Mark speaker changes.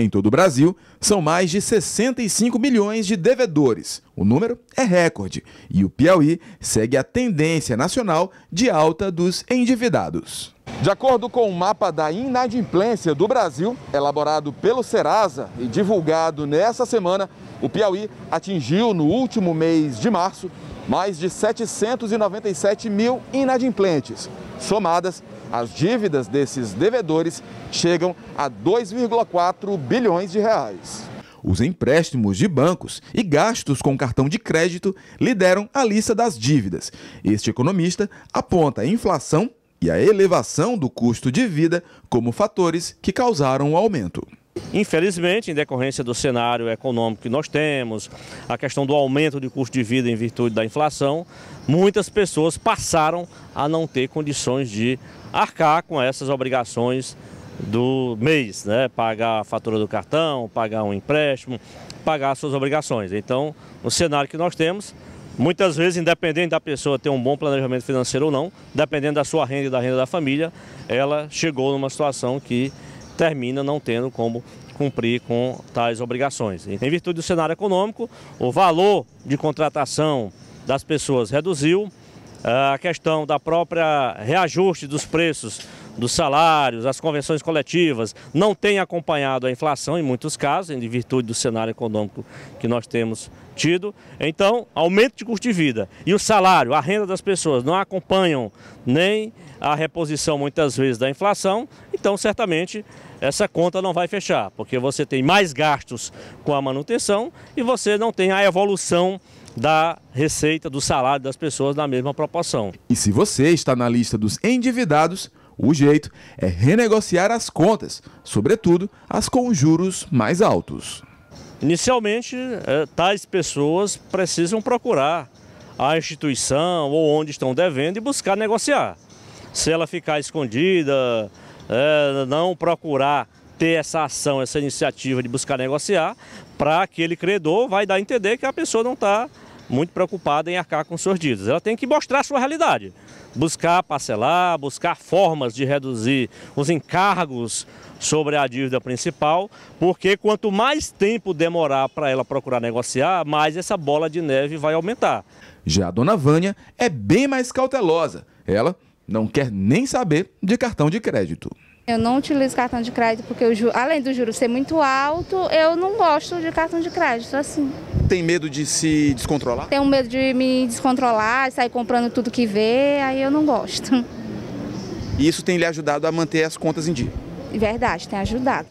Speaker 1: Em todo o Brasil, são mais de 65 milhões de devedores. O número é recorde e o Piauí segue a tendência nacional de alta dos endividados. De acordo com o mapa da inadimplência do Brasil, elaborado pelo Serasa e divulgado nesta semana, o Piauí atingiu no último mês de março mais de 797 mil inadimplentes. Somadas, as dívidas desses devedores chegam a 2,4 bilhões de reais. Os empréstimos de bancos e gastos com cartão de crédito lideram a lista das dívidas. Este economista aponta a inflação e a elevação do custo de vida como fatores que causaram o aumento.
Speaker 2: Infelizmente, em decorrência do cenário econômico que nós temos, a questão do aumento de custo de vida em virtude da inflação, muitas pessoas passaram a não ter condições de arcar com essas obrigações do mês, né? Pagar a fatura do cartão, pagar um empréstimo, pagar suas obrigações. Então, no cenário que nós temos, Muitas vezes, independente da pessoa ter um bom planejamento financeiro ou não, dependendo da sua renda e da renda da família, ela chegou numa situação que termina não tendo como cumprir com tais obrigações. Em virtude do cenário econômico, o valor de contratação das pessoas reduziu, a questão da própria reajuste dos preços dos salários, as convenções coletivas, não tem acompanhado a inflação em muitos casos, em virtude do cenário econômico que nós temos tido. Então, aumento de custo de vida e o salário, a renda das pessoas não acompanham nem a reposição muitas vezes da inflação, então certamente essa conta não vai fechar, porque você tem mais gastos com a manutenção e você não tem a evolução da receita, do salário das pessoas na mesma proporção.
Speaker 1: E se você está na lista dos endividados, o jeito é renegociar as contas, sobretudo as com juros mais altos.
Speaker 2: Inicialmente, é, tais pessoas precisam procurar a instituição ou onde estão devendo e buscar negociar. Se ela ficar escondida, é, não procurar ter essa ação, essa iniciativa de buscar negociar, para aquele credor vai dar a entender que a pessoa não está muito preocupada em arcar com suas dívidas. Ela tem que mostrar a sua realidade buscar parcelar, buscar formas de reduzir os encargos sobre a dívida principal, porque quanto mais tempo demorar para ela procurar negociar, mais essa bola de neve vai aumentar. Já a dona Vânia é bem mais cautelosa. Ela
Speaker 1: não quer nem saber de cartão de crédito.
Speaker 2: Eu não utilizo cartão de crédito porque, eu, além do juro ser muito alto, eu não gosto de cartão de crédito assim.
Speaker 1: Tem medo de se descontrolar?
Speaker 2: Tenho medo de me descontrolar, sair comprando tudo que vê, aí eu não gosto.
Speaker 1: E isso tem lhe ajudado a manter as contas em dia?
Speaker 2: Verdade, tem ajudado.